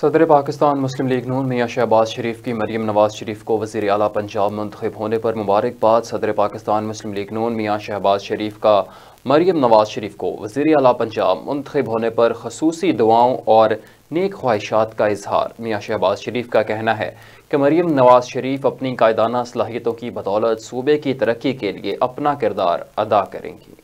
सदर पाकिस्तान मुस्लिम लीग नून मियाँ शहबाज शरीफ की मरीम नवाज शरीफ को वजी अला पंजाब मंतखब होने पर मुबारकबाद सदर पाकिस्तान मुस्लिम लीग नून मियाँ शहबाज शरीफ का मरीम नवाज शरीफ को वजी अला पंजाब मंतखब होने पर खसूसी दुआओं और नेक ख्वाहिशात का इजहार मियाँ शहबाज शरीफ का कहना है कि मरीम नवाज शरीफ अपनी कायदाना सलाहियतों की बदौलत सूबे की तरक्की के लिए अपना किरदार अदा करेंगी